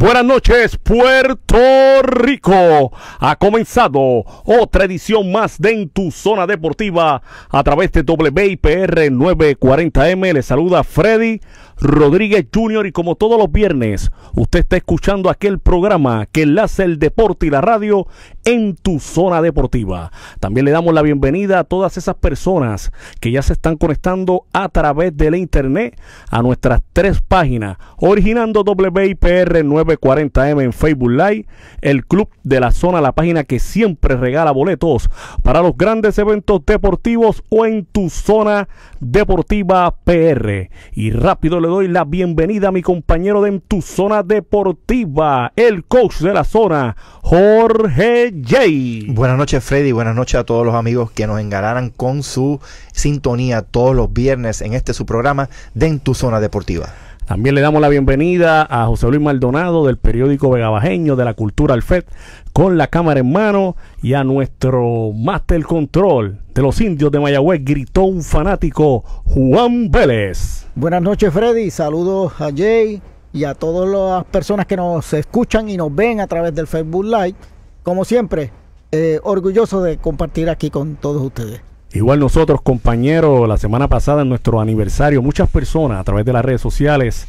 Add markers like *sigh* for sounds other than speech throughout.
Buenas noches, Puerto Rico. Ha comenzado otra edición más de En tu Zona Deportiva a través de WIPR 940M. Le saluda Freddy Rodríguez Jr. y como todos los viernes, usted está escuchando aquel programa que enlace el deporte y la radio en tu zona deportiva. También le damos la bienvenida a todas esas personas que ya se están conectando a través del internet a nuestras tres páginas, originando WIPR 940M en Facebook Live, el Club de la Zona, la página que siempre regala boletos para los grandes eventos deportivos o en tu zona deportiva PR. Y rápido le doy la bienvenida a mi compañero de en tu zona deportiva, el coach de la zona, Jorge J. Buenas noches, Freddy. Buenas noches a todos los amigos que nos engararan con su sintonía todos los viernes en este su programa de en tu zona deportiva. También le damos la bienvenida a José Luis Maldonado del periódico Vegabajeño de la Cultura al FED con la cámara en mano y a nuestro Master Control de los indios de Mayagüez gritó un fanático Juan Vélez. Buenas noches Freddy, saludos a Jay y a todas las personas que nos escuchan y nos ven a través del Facebook Live. Como siempre, eh, orgulloso de compartir aquí con todos ustedes. Igual nosotros, compañeros, la semana pasada en nuestro aniversario, muchas personas a través de las redes sociales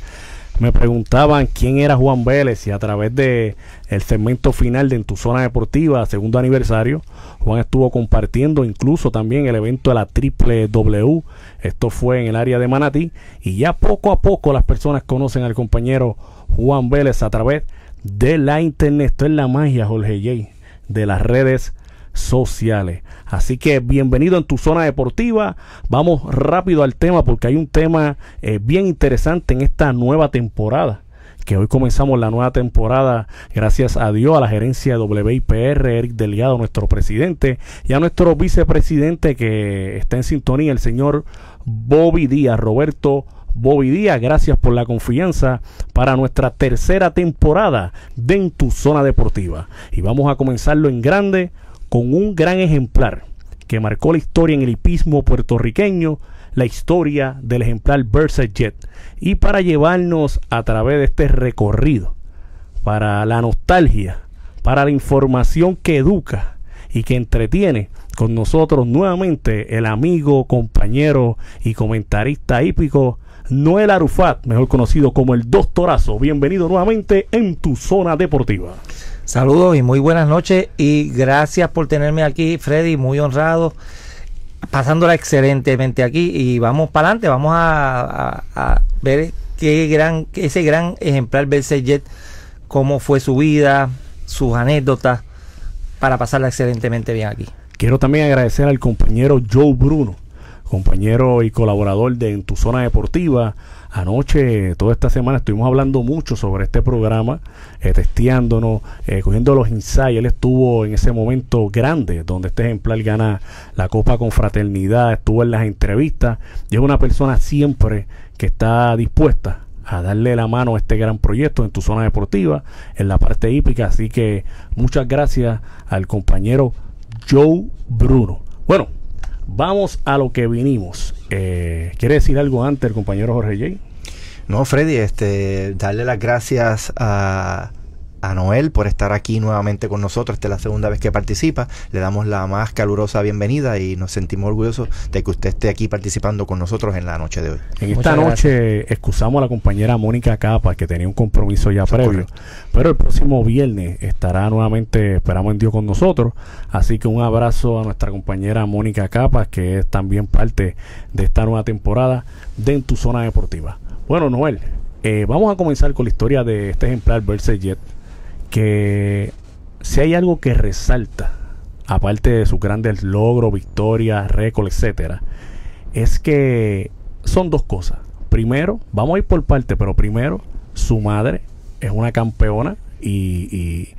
me preguntaban quién era Juan Vélez y a través de el segmento final de En tu zona deportiva, segundo aniversario, Juan estuvo compartiendo incluso también el evento de la Triple W. Esto fue en el área de Manatí y ya poco a poco las personas conocen al compañero Juan Vélez a través de la internet. Esto es la magia, Jorge J, de las redes sociales. Así que bienvenido en tu zona deportiva. Vamos rápido al tema porque hay un tema eh, bien interesante en esta nueva temporada. Que hoy comenzamos la nueva temporada, gracias a Dios, a la gerencia de WIPR, Eric Delgado, nuestro presidente, y a nuestro vicepresidente que está en sintonía, el señor Bobby Díaz, Roberto Bobby Díaz, gracias por la confianza para nuestra tercera temporada de En tu Zona Deportiva. Y vamos a comenzarlo en grande con un gran ejemplar que marcó la historia en el hipismo puertorriqueño, la historia del ejemplar Versa Jet. Y para llevarnos a través de este recorrido, para la nostalgia, para la información que educa y que entretiene con nosotros nuevamente el amigo, compañero y comentarista hípico Noel Arufat, mejor conocido como el Doctorazo. Bienvenido nuevamente en tu zona deportiva. Saludos y muy buenas noches y gracias por tenerme aquí, Freddy, muy honrado. Pasándola excelentemente aquí y vamos para adelante, vamos a, ver qué gran, ese gran ejemplar Versace Jet, cómo fue su vida, sus anécdotas, para pasarla excelentemente bien aquí. Quiero también agradecer al compañero Joe Bruno, compañero y colaborador de En tu zona deportiva. Anoche, toda esta semana, estuvimos hablando mucho sobre este programa, eh, testeándonos, eh, cogiendo los insights. Él estuvo en ese momento grande, donde este ejemplar gana la Copa con Fraternidad, estuvo en las entrevistas y es una persona siempre que está dispuesta a darle la mano a este gran proyecto en tu zona deportiva, en la parte hípica. Así que muchas gracias al compañero Joe Bruno. Bueno, Vamos a lo que vinimos. Eh, ¿Quiere decir algo antes el compañero Jorge J? No, Freddy, este, darle las gracias a a Noel por estar aquí nuevamente con nosotros. Esta es la segunda vez que participa. Le damos la más calurosa bienvenida y nos sentimos orgullosos de que usted esté aquí participando con nosotros en la noche de hoy. En esta noche excusamos a la compañera Mónica Capa que tenía un compromiso ya previo, pero el próximo viernes estará nuevamente, esperamos en Dios con nosotros. Así que un abrazo a nuestra compañera Mónica Capa que es también parte de esta nueva temporada de En tu zona deportiva. Bueno, Noel. Eh, vamos a comenzar con la historia de este ejemplar Verse Jet que si hay algo que resalta, aparte de sus grandes logros, victorias, récords, etcétera, es que son dos cosas. Primero, vamos a ir por parte, pero primero, su madre es una campeona y,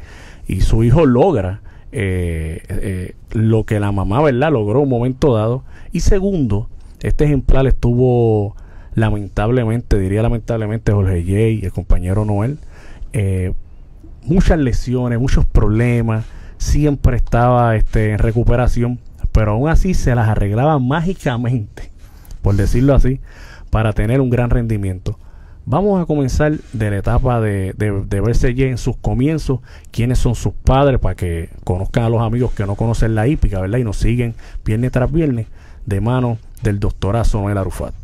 su hijo logra eh, eh, lo que la mamá, ¿verdad?, logró un momento dado. Y segundo, este ejemplar estuvo lamentablemente, diría lamentablemente Jorge J, el compañero Noel, eh, muchas lesiones, muchos problemas, siempre estaba este, en recuperación, pero aún así se las arreglaba mágicamente, por decirlo así, para tener un gran rendimiento. Vamos a comenzar de la etapa de, verse ya en sus comienzos, quiénes son sus padres, para que conozcan a los amigos que no conocen la hípica, ¿verdad? Y nos siguen viernes tras viernes de mano del doctorazo Noel Arufat.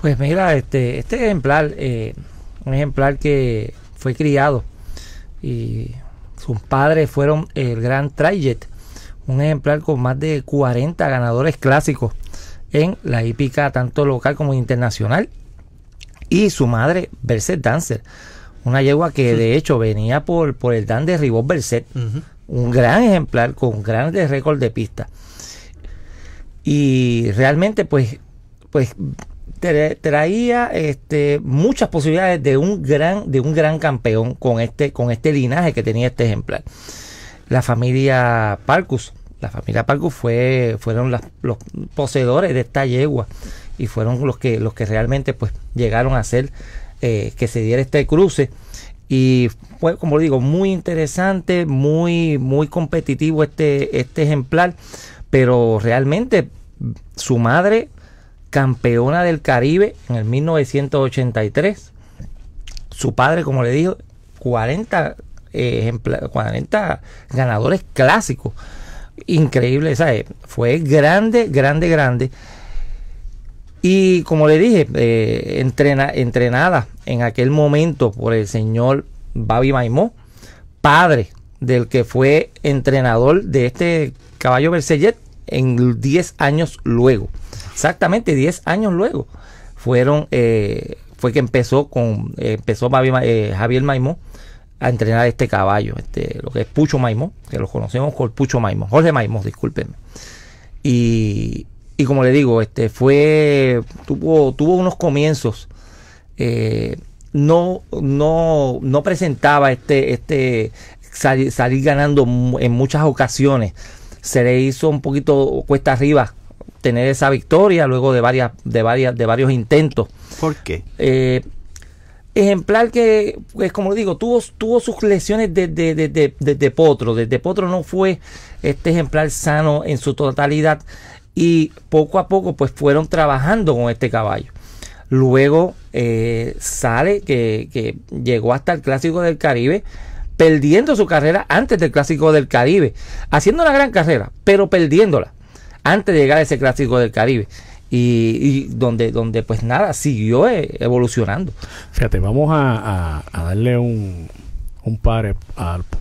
Pues mira, este, este ejemplar, eh, un ejemplar que fue criado y sus padres fueron el gran Trijet, un ejemplar con más de 40 ganadores clásicos en la hípica tanto local como internacional. Y su madre, Berset Dancer, una yegua que de hecho venía por, por el Dan de Ribot Berset, un gran ejemplar con grandes récords de pista. Y realmente pues, pues traía este, muchas posibilidades de un gran de un gran campeón con este con este linaje que tenía este ejemplar la familia Parcus la familia Parcus fue fueron los poseedores de esta yegua y fueron los que los que realmente pues llegaron a hacer eh, que se diera este cruce y fue como digo muy interesante muy muy competitivo este este ejemplar pero realmente su madre campeona del Caribe en el 1983. Su padre, como le dijo, 40, 40 ganadores clásicos. Increíble, ¿sabes? Fue grande, grande, grande. Y como le dije, eh, entrenada en aquel momento por el señor Babi Maimó, padre del que fue entrenador de este caballo Bercellet en 10 años luego exactamente 10 años luego, fueron, eh, fue que empezó con, eh, empezó Javier, eh, Javier Maimó a entrenar este caballo, este, lo que es Pucho Maimón que lo conocemos con Pucho Maimón Jorge Maimón discúlpenme. Y, como le digo, este fue, tuvo, tuvo unos comienzos. no, no, no presentaba este, este salir ganando en muchas ocasiones. Se le hizo un poquito cuesta arriba tener esa victoria luego de varias, de varias, de varios intentos. ¿Por qué? Eh, ejemplar que, pues como digo, tuvo, tuvo sus lesiones desde de, Potro. Desde Potro no fue este ejemplar sano en su totalidad. Y poco a poco, pues fueron trabajando con este caballo. Luego eh, sale que llegó hasta el Clásico del Caribe, perdiendo su carrera antes del Clásico del Caribe, haciendo una gran carrera, pero perdiéndola antes de llegar a ese clásico del Caribe. Y, donde, donde pues nada, siguió eh, evolucionando. Fíjate, vamos a, darle un, un par eh,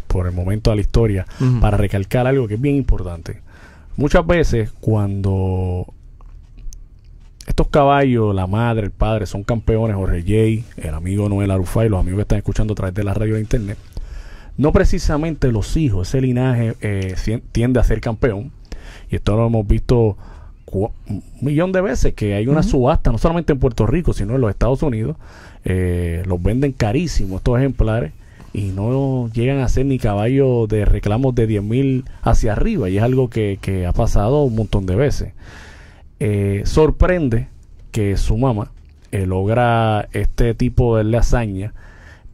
por el momento a la historia para recalcar algo que es bien importante. Muchas veces cuando estos caballos, la madre, el padre, son campeones, Jorge J, el amigo Noel Arufay los amigos que están escuchando a través de la radio de internet, no precisamente los hijos, ese linaje eh, tiende a ser campeón, y esto lo hemos visto un millón de veces, que hay una subasta, no solamente en Puerto Rico, sino en los Estados Unidos, eh, los venden carísimos estos ejemplares y no llegan a ser ni caballos de reclamos de 10.000 hacia arriba, y es algo que, ha pasado un montón de veces. Eh, sorprende que su mamá eh, logra este tipo de hazaña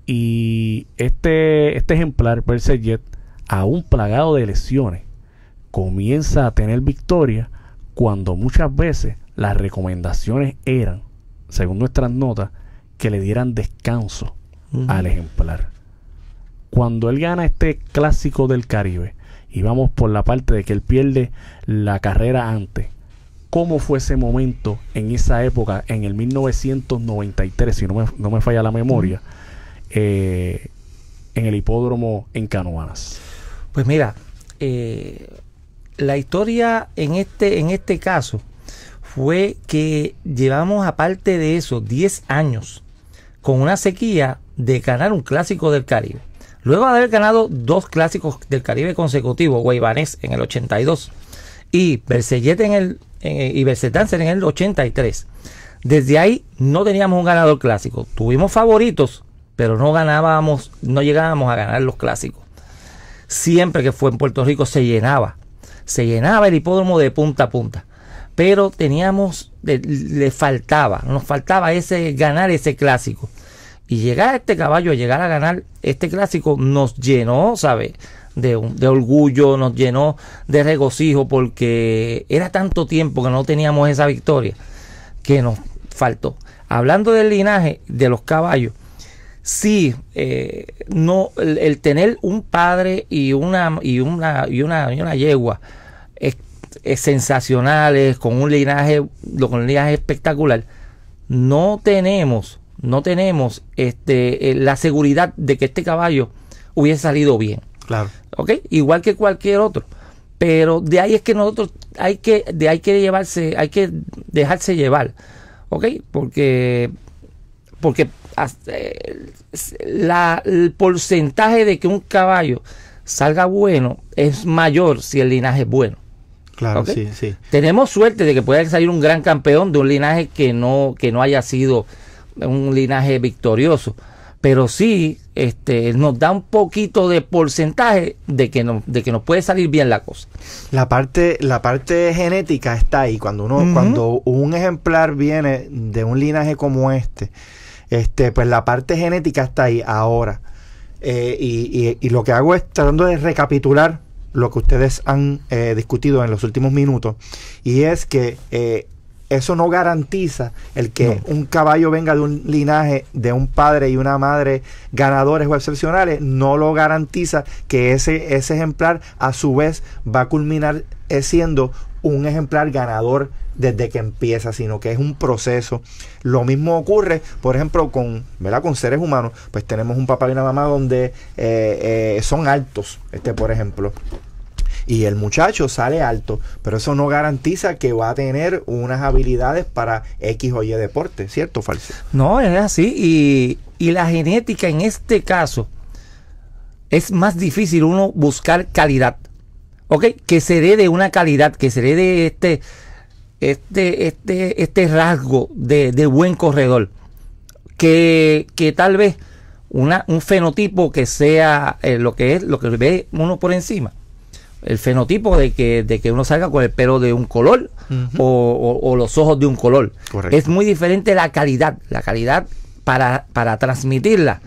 y este, este ejemplar, Persejet, aún plagado de lesiones, comienza a tener victoria cuando muchas veces las recomendaciones eran, según nuestras notas, que le dieran descanso al ejemplar. Cuando él gana este clásico del Caribe, y vamos por la parte de que él pierde la carrera antes, ¿cómo fue ese momento en esa época, en el 1993, si no me, falla la memoria, eh, en el hipódromo en Canoanas? Pues mira, eh, la historia en este, en este caso fue que llevamos, aparte de eso, 10 años con una sequía de ganar un clásico del Caribe. Luego de haber ganado dos clásicos del Caribe consecutivos, Guaybanés en el 82 y Bersellete en el, y en el 83. Desde ahí no teníamos un ganador clásico. Tuvimos favoritos, pero no ganábamos, no llegábamos a ganar los clásicos. Siempre que fue en Puerto Rico se llenaba se llenaba el hipódromo de punta a punta. Pero teníamos, le, faltaba, nos faltaba ese ganar ese clásico. Y llegar a este caballo, llegar a ganar este clásico, nos llenó, ¿sabe? De, de, orgullo, nos llenó de regocijo porque era tanto tiempo que no teníamos esa victoria que nos faltó. Hablando del linaje de los caballos, sí, eh, no, el, tener un padre y una, y una, y una, una yegua es, sensacionales, con un linaje, con un espectacular, no tenemos, no tenemos este, eh, la seguridad de que este caballo hubiese salido bien. Claro. ¿Ok? Igual que cualquier otro. Pero de ahí es que nosotros hay que, de hay que llevarse, hay que dejarse llevar. ¿Ok? Porque, porque la, el porcentaje de que un caballo salga bueno es mayor si el linaje es bueno. Claro, sí, sí. Tenemos suerte de que pueda salir un gran campeón de un linaje que no, que no haya sido un linaje victorioso. Pero sí, este, nos da un poquito de porcentaje de que, no, de que nos puede salir bien la cosa. La parte, la parte genética está ahí. Cuando uno, cuando un ejemplar viene de un linaje como este, este, pues la parte genética está ahí ahora. Eh, y, lo que hago es tratando de recapitular lo que ustedes han eh, discutido en los últimos minutos. Y es que eh, eso no garantiza el que un caballo venga de un linaje de un padre y una madre ganadores o excepcionales, no lo garantiza que ese, ese ejemplar a su vez va a culminar siendo un ejemplar ganador desde que empieza, sino que es un proceso. Lo mismo ocurre, por ejemplo, con, con seres humanos. Pues tenemos un papá y una mamá donde eh, eh, son altos, este, por ejemplo y el muchacho sale alto, pero eso no garantiza que va a tener unas habilidades para X o Y deporte, ¿cierto falso? No, es así, y, y, la genética en este caso es más difícil uno buscar calidad, ¿ok? Que se dé de una calidad, que se dé de este este, este, este rasgo de, buen corredor. Que, que tal vez una, un fenotipo que sea eh, lo que es, lo que ve uno por encima. El fenotipo de que, de que uno salga con el pelo de un color o, los ojos de un color. Es muy diferente la calidad. La calidad para, para transmitirla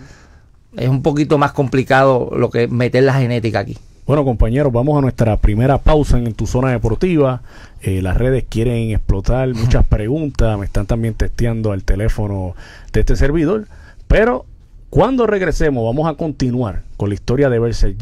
es un poquito más complicado lo que meter la genética aquí. Bueno, compañeros, vamos a nuestra primera pausa en, tu zona deportiva. Eh, las redes quieren explotar *laughs* muchas preguntas. Me están también testeando al teléfono de este servidor. Pero cuando regresemos, vamos a continuar con la historia de Berser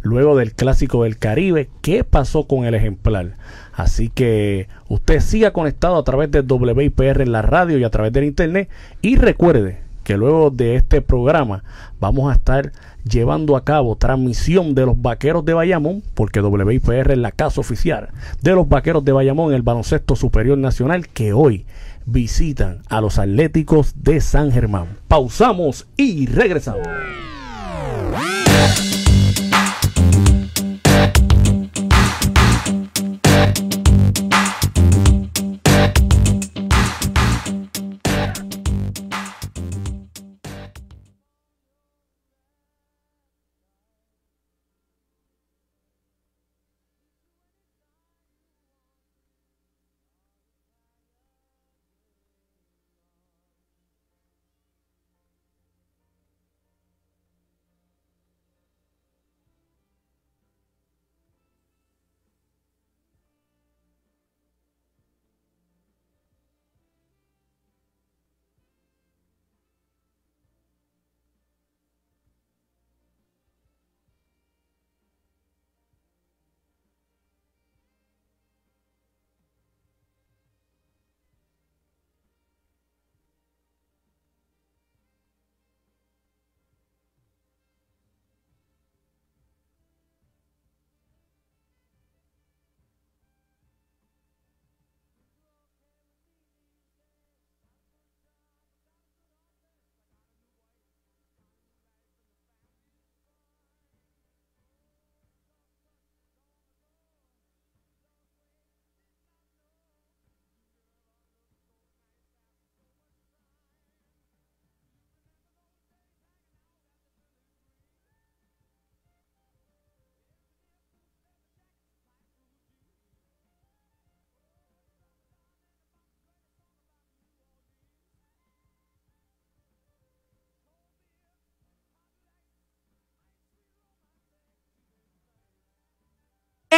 Luego del clásico del Caribe, ¿qué pasó con el ejemplar? Así que usted siga conectado a través de WIPR en la radio y a través del internet. Y recuerde, que luego de este programa vamos a estar llevando a cabo transmisión de los vaqueros de Bayamón, porque WIPR es la casa oficial de los vaqueros de Bayamón, en el baloncesto superior nacional, que hoy visitan a los Atléticos de San Germán. Pausamos y regresamos.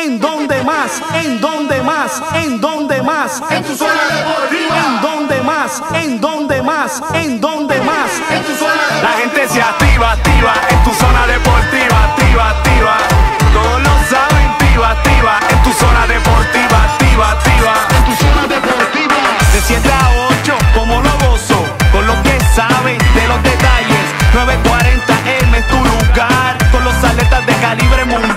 ¿En dónde más? ¿En dónde más? ¿En dónde más? En tu zona deportiva. ¿En dónde más? ¿En dónde más? ¿En dónde más? En tu zona deportiva. La gente se activa, activa. En tu zona deportiva, activa, activa. Todos lo saben, activa, activa. En tu zona deportiva, activa, activa. En tu zona deportiva. De 7 a 8, como lo Con lo que saben de los detalles. 940M es tu lugar. Con los atletas de calibre mundial.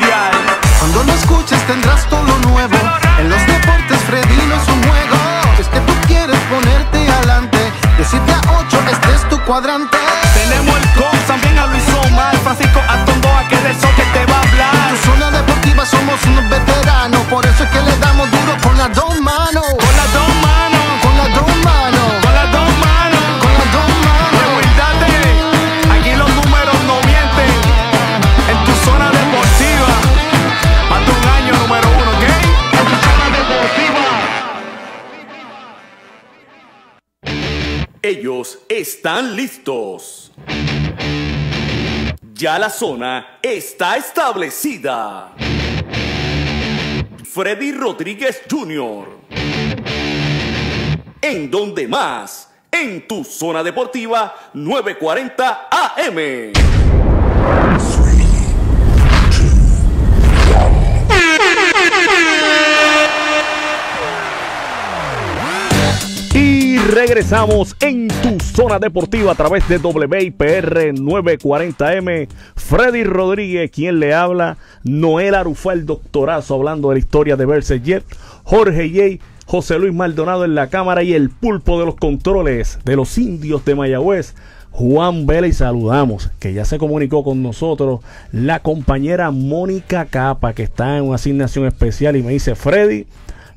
están listos. Ya la zona está establecida. Freddy Rodríguez Jr. En donde más, en tu zona deportiva 940 AM. regresamos en tu zona deportiva a través de WIPR 940M. Freddy Rodríguez, quien le habla. Noel Arufa, el doctorazo, hablando de la historia de Berserker. Jorge Yey, José Luis Maldonado en la cámara y el pulpo de los controles de los indios de Mayagüez. Juan Vela y saludamos, que ya se comunicó con nosotros, la compañera Mónica Capa, que está en una asignación especial y me dice, Freddy,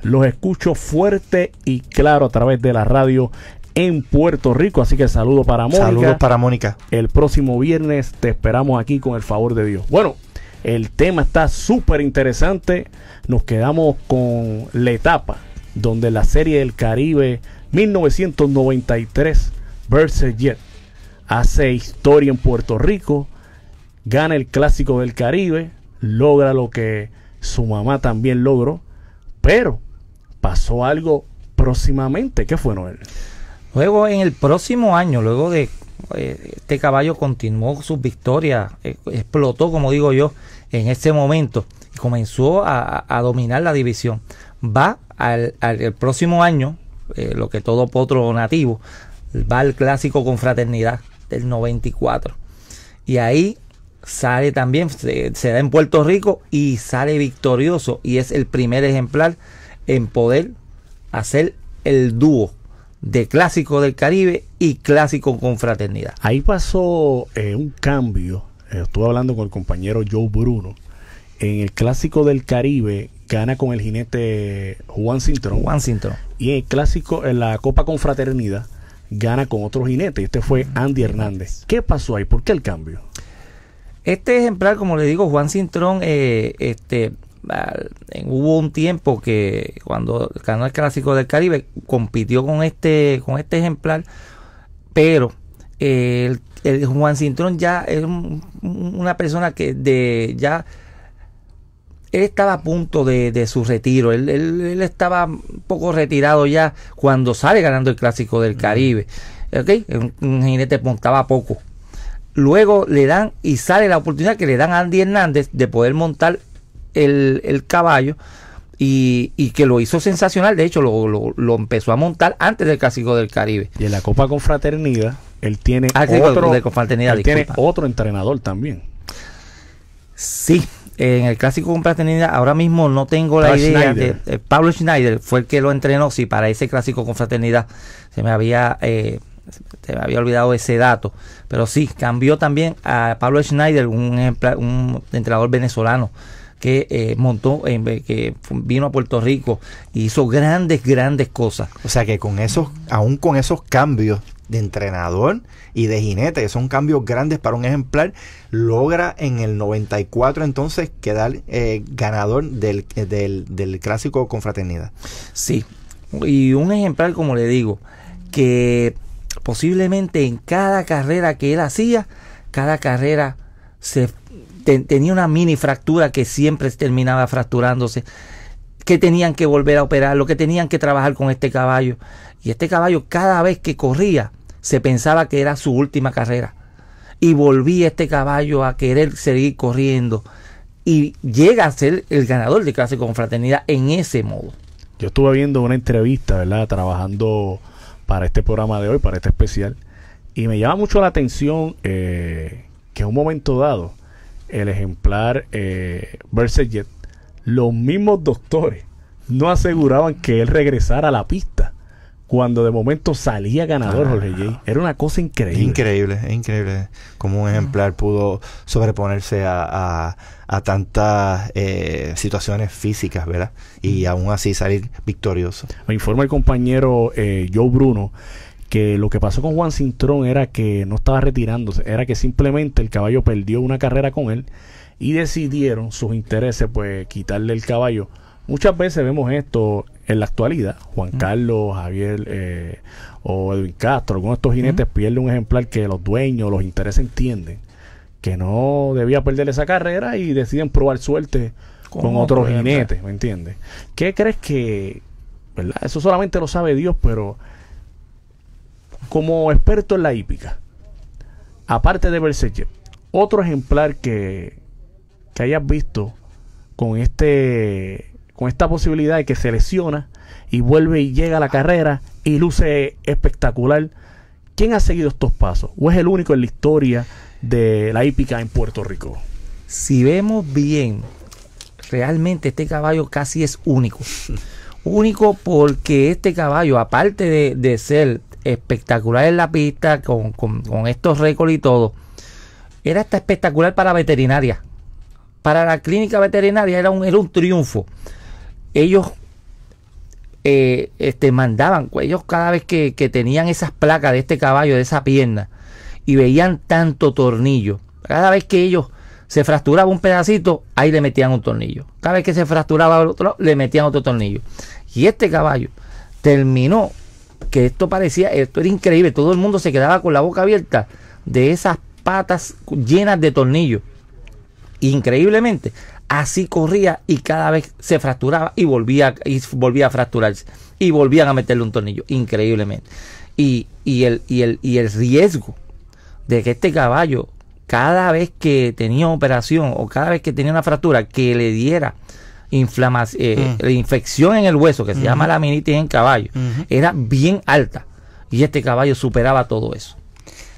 los escucho fuerte y claro a través de la radio en Puerto Rico. Así que saludo para Mónica. Saludos para Mónica. El próximo viernes te esperamos aquí con el favor de Dios. Bueno, el tema está súper interesante. Nos quedamos con la etapa donde la serie del Caribe 1993 versus Jet hace historia en Puerto Rico, gana el clásico del Caribe, logra lo que su mamá también logró, pero pasó algo próximamente. ¿Qué fue, Noel? Luego, en el próximo año, luego de eh, este caballo continuó sus victorias, eh, explotó, como digo yo, en ese momento comenzó a, dominar la división. Va al, próximo año, eh, lo que todo potro nativo, va al clásico con fraternidad del 94. Y ahí sale también, se da en Puerto Rico y sale victorioso y es el primer ejemplar en poder hacer el dúo de clásico del Caribe y clásico Confraternidad Ahí pasó eh, un cambio, eh, estuve hablando con el compañero Joe Bruno, en el clásico del Caribe gana con el jinete Juan Cintrón. Juan Cintrón. Y en el clásico, en la Copa Confraternidad, gana con otro jinete. Este fue mm. Andy Hernández. ¿Qué pasó ahí? ¿Por qué el cambio? Este ejemplar, como le digo, Juan Cintrón, eh, este, hubo un tiempo que cuando ganó el Clásico del Caribe compitió con este, con este ejemplar, pero eh, el, Juan Cintrón ya es una persona que de ya él estaba a punto de, su retiro, él, estaba un poco retirado ya cuando sale ganando el Clásico del Caribe. ¿Okay? Un, jinete montaba pues, poco. Luego le dan y sale la oportunidad que le dan a Andy Hernández de poder montar el, caballo y, y, que lo hizo sensacional. De hecho, lo, lo, empezó a montar antes del Clásico del Caribe. Y en la Copa Confraternidad, él tiene, ah, otro, otro entrenador también. Sí, en el clásico confraternidad ahora mismo no tengo la idea de eh, Pablo Schneider fue el que lo entrenó sí para ese clásico confraternidad se me había eh, se me había olvidado ese dato pero sí cambió también a Pablo Schneider un, un entrenador venezolano que eh, montó, eh, que vino a Puerto Rico hizo grandes, grandes cosas. O sea que con esos, aún con esos cambios de entrenador y de jinete, que son cambios grandes para un ejemplar, logra en el 94 entonces quedar eh, ganador del, del, del clásico Confraternidad. Sí, y un ejemplar, como le digo, que posiblemente en cada carrera que él hacía, cada carrera se tenía una mini fractura que siempre terminaba fracturándose, que tenían que volver a operar, lo que tenían que trabajar con este caballo. Y este caballo cada vez que corría se pensaba que era su última carrera. Y volvía este caballo a querer seguir corriendo. Y llega a ser el ganador de clase confraternidad en ese modo. Yo estuve viendo una entrevista, ¿verdad? Trabajando para este programa de hoy, para este especial. Y me llama mucho la atención eh, que en un momento dado el ejemplar eh, los mismos doctores no aseguraban que él regresara a la pista cuando de momento salía ganador Jorge ah. J. Era una cosa increíble. Increíble, increíble. Como un ejemplar pudo sobreponerse a, a, tantas eh, situaciones físicas, ¿verdad? Y mm. aún así salir victorioso. Me informa el compañero eh, Joe Bruno que lo que pasó con Juan Cintrón era que no estaba retirándose, era que simplemente el caballo perdió una carrera con él y decidieron sus intereses, pues quitarle el caballo. Muchas veces vemos esto en la actualidad. Juan Carlos, Javier eh, o Edwin Castro, con estos jinetes pierde un ejemplar que los dueños, los intereses entienden que no debía perder esa carrera y deciden probar suerte con, otros jinetes, ¿me entiendes? ¿Qué crees que, verdad? Eso solamente lo sabe Dios, pero como experto en la hípica, aparte de Berserker, otro ejemplar que, que hayas visto con este con esta posibilidad de que se lesiona y vuelve y llega a la carrera y luce espectacular. ¿Quién ha seguido estos pasos? ¿O es el único en la historia de la hípica en Puerto Rico? Si vemos bien, realmente este caballo casi es único. *laughs* único porque este caballo, aparte de, de ser espectacular en la pista, con, estos récords y todo. Era hasta espectacular para veterinaria. Para la clínica veterinaria era un, un triunfo. Ellos eh, este, mandaban, ellos cada vez que, que tenían esas placas de este caballo, de esa pierna, y veían tanto tornillo, cada vez que ellos se fracturaba un pedacito, ahí le metían un tornillo. Cada vez que se fracturaba otro, le metían otro tornillo. Y este caballo terminó que esto parecía, esto era increíble, todo el mundo se quedaba con la boca abierta de esas patas llenas de tornillos. Increíblemente, así corría y cada vez se fracturaba y volvía, y volvía a fracturarse y volvían a meterle un tornillo, increíblemente. Y, y, el, y, el, y el riesgo de que este caballo, cada vez que tenía operación o cada vez que tenía una fractura, que le diera inflamación, eh, mm. la infección en el hueso, que se llama la laminitis en caballo, era bien alta. Y este caballo superaba todo eso.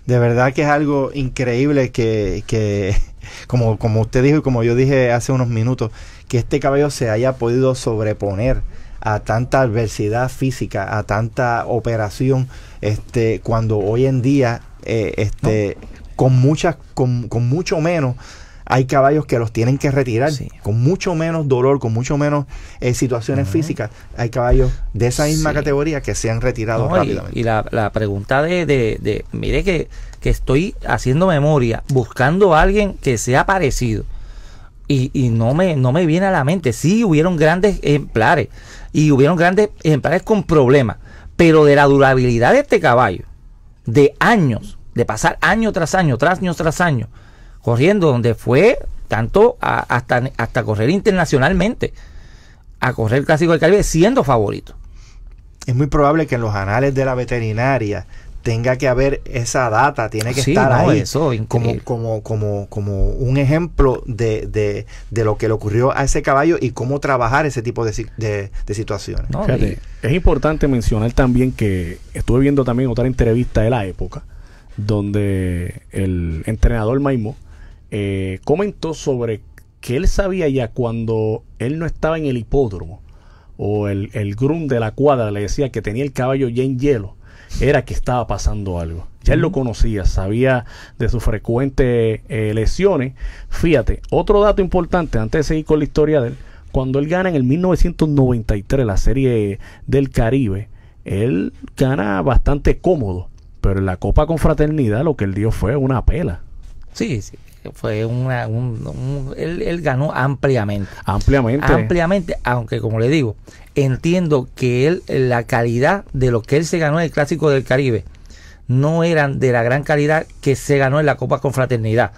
De verdad que es algo increíble que, que *laughs* como, como usted dijo y como yo dije hace unos minutos, que este caballo se haya podido sobreponer a tanta adversidad física, a tanta operación, este, cuando hoy en día, eh, este, con muchas, con, con mucho menos hay caballos que los tienen que retirar con mucho menos dolor, con mucho menos eh, situaciones físicas. Hay caballos de esa misma categoría que se han retirado rápidamente. Y, la, pregunta de, de, mire que, estoy haciendo memoria, buscando a alguien que sea parecido. Y, no, me, no me viene a la mente. Sí, hubieron grandes ejemplares. Y hubieron grandes ejemplares con problemas. Pero de la durabilidad de este caballo, de años, de pasar año tras año, tras año tras año, corriendo, donde fue tanto hasta, hasta correr internacionalmente, a correr el Clásico del Caribe siendo favorito. Es muy probable que en los anales de la veterinaria tenga que haber esa data, tiene que estar ahí eh. como, un ejemplo de, lo que le ocurrió a ese caballo y cómo trabajar ese tipo de, situaciones. es importante mencionar también que estuve viendo también otra entrevista de la época donde el entrenador Maimo eh, comentó sobre que él sabía ya cuando él no estaba en el hipódromo o el, el de la cuadra le decía que tenía el caballo ya en hielo, era que estaba pasando algo. Ya él lo conocía, sabía de sus frecuentes eh, lesiones. Fíjate, otro dato importante antes de seguir con la historia de él, cuando él gana en el 1993 la serie del Caribe, él gana bastante cómodo, pero en la Copa Confraternidad lo que él dio fue una pela. Sí, sí fue un, él, ganó ampliamente. Ampliamente. Ampliamente, aunque como le digo, entiendo que él, la calidad de lo que él se ganó en el Clásico del Caribe, no eran de la gran calidad que se ganó en la Copa Confraternidad.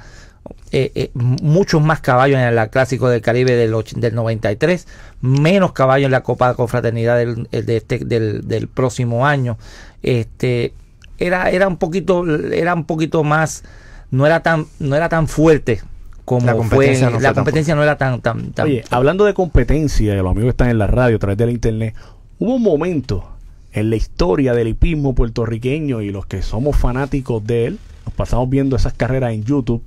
Eh, eh, muchos más caballos en el Clásico del Caribe del, 93, menos caballos en la Copa Confraternidad del, eh, este, del, del, próximo año. Este, era, era, un poquito, era un poquito más no era tan, no era tan fuerte como la fue, la competencia no era tan, tan, tan Oye, hablando de competencia, los amigos que están en la radio a través del internet, hubo un momento en la historia del hipismo puertorriqueño y los que somos fanáticos de él, nos pasamos viendo esas carreras en YouTube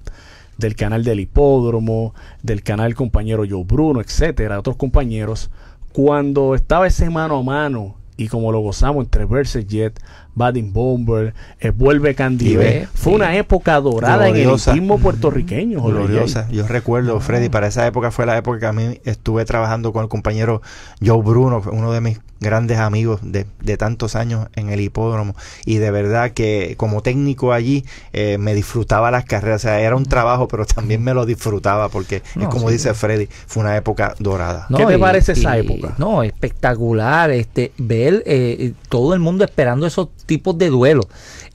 del canal del hipódromo, del canal compañero Joe Bruno, etcétera, otros compañeros, cuando estaba ese mano a mano y como lo gozamos entre Verses Jet, Badin Bomber, eh, Vuelve Candibé. Fue una época dorada en el ritmo puertorriqueño. Gloriosa. Yo recuerdo, ah. Freddy, para esa época fue la época que a mí estuve trabajando con el compañero Joe Bruno, uno de mis grandes amigos de, tantos años en el hipódromo. Y de verdad que como técnico allí eh, me disfrutaba las carreras. O sea, era un mm. trabajo, pero también me lo disfrutaba porque, como dice Freddy, fue una época dorada. ¿Qué te parece esa época? No, espectacular. Este, ver eh, todo el mundo esperando esos tipos de duelo.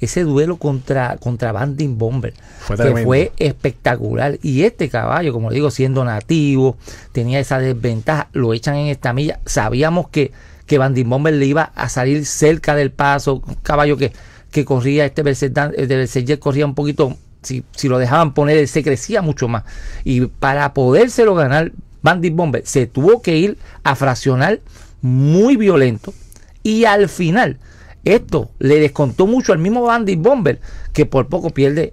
Ese duelo contra, contra Banding Bomber, fue que fue espectacular. Y este caballo, como digo, siendo nativo, tenía esa desventaja, lo echan en esta milla. Sabíamos que, que Banding Bomber le iba a salir cerca del paso, caballo que, que corría, este Berserker eh, corría un poquito si, si, lo dejaban poner, se crecía mucho más. Y para podérselo ganar, banding Bomber se tuvo que ir a fraccionar muy violento. Y al final esto le descontó mucho al mismo Andy Bomber, que por poco pierde,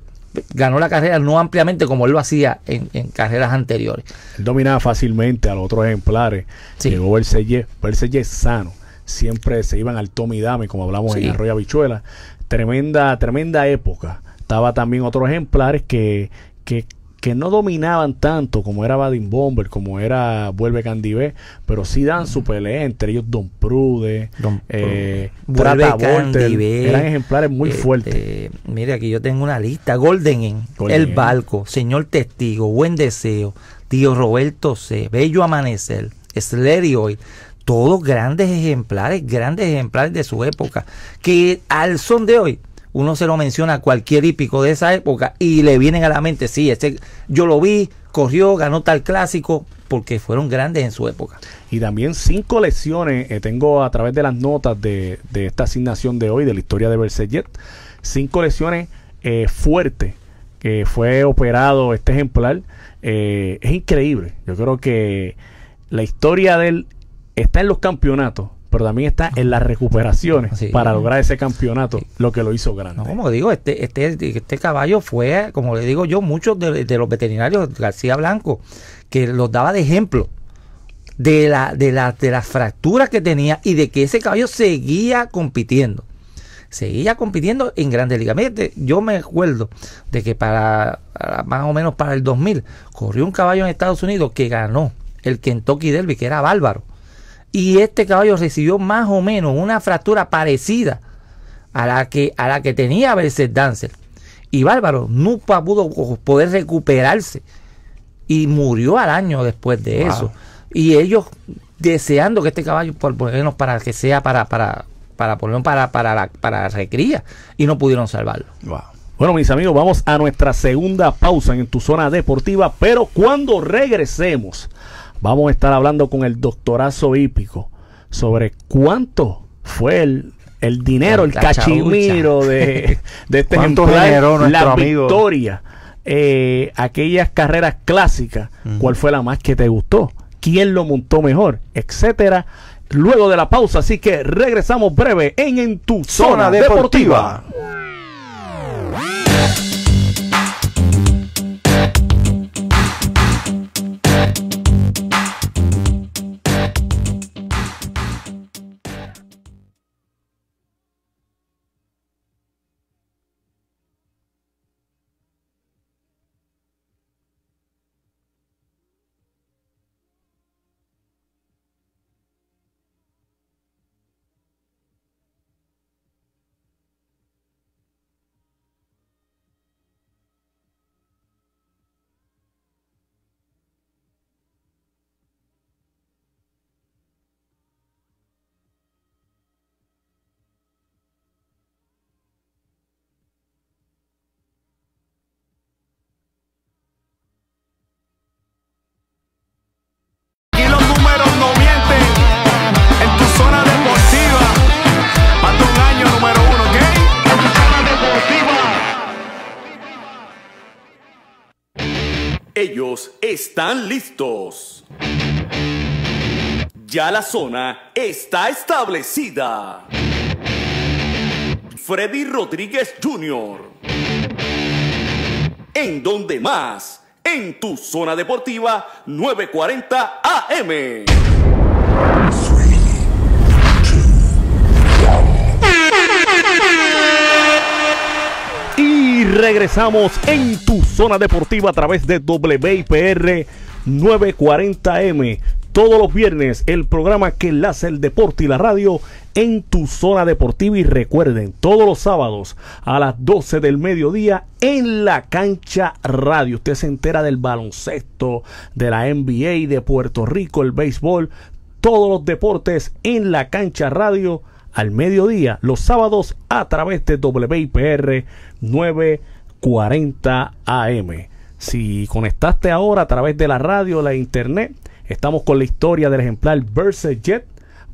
ganó la carrera no ampliamente como él lo hacía en, carreras anteriores. Él dominaba fácilmente a los otros ejemplares. Llegó el sano. Siempre se iban al Tommy Dame, como hablamos en Arroyo Bichuela. Tremenda, tremenda época. Estaba también otros ejemplares que, que que no dominaban tanto como era Badin Bomber, como era Vuelve Candy pero sí dan su pelea entre ellos Don Prude, Don eh, eran ejemplares muy este, fuertes. mire, aquí yo tengo una lista, Golden, en, El Balco, Señor Testigo, Buen Deseo, Tío Roberto C, Bello Amanecer, Slary Hoy, todos grandes ejemplares, grandes ejemplares de su época, que al son de hoy uno se lo menciona a cualquier hípico de esa época y le vienen a la mente, sí, este, yo lo vi, corrió, ganó tal clásico, porque fueron grandes en su época. Y también cinco lesiones eh, tengo a través de las notas de, esta asignación de hoy, de la historia de versailles cinco lesiones eh, fuertes que fue operado este ejemplar. Eh, es increíble. Yo creo que la historia de él está en los campeonatos pero también está en las recuperaciones para lograr ese campeonato, lo que lo hizo grande. No, como digo, este, este, este caballo fue, como le digo yo, muchos de, los veterinarios, García Blanco, que los daba de ejemplo de, la, de, la, de las fracturas que tenía y de que ese caballo seguía compitiendo. Seguía compitiendo en grandes ligas. yo me acuerdo de que para más o menos para el 2000 corrió un caballo en Estados Unidos que ganó el Kentucky Derby, que era bárbaro y este caballo recibió más o menos una fractura parecida a la que, a la que tenía Berset Dancer. Y Bárbaro nunca pudo poder recuperarse y murió al año después de eso. Y ellos deseando que este caballo, por menos para que sea para, para, para, para, para, la, para recría, y no pudieron salvarlo. Bueno, mis amigos, vamos a nuestra segunda pausa en tu zona deportiva, pero cuando regresemos, Vamos a estar hablando con el doctorazo hípico sobre cuánto fue el, dinero, el cachimiro de, *laughs* de, este ejemplar, la victoria, eh, aquellas carreras clásicas, cuál fue la más que te gustó, quién lo montó mejor, etcétera. Luego de la pausa, así que regresamos breve en En tu zona, deportiva. están listos. Ya la zona está establecida. Freddy Rodríguez Jr. En donde más, en tu zona deportiva 940 AM. regresamos en tu zona deportiva a través de WIPR 940M. Todos los viernes el programa que enlaza el deporte y la radio en tu zona deportiva y recuerden todos los sábados a las 12 del mediodía en la cancha radio. Usted se entera del baloncesto, de la NBA, de Puerto Rico, el béisbol, todos los deportes en la cancha radio al mediodía los sábados a través de WIPR 9 40 AM. Si conectaste ahora a través de la radio, la internet, estamos con la historia del ejemplar Verse Jet.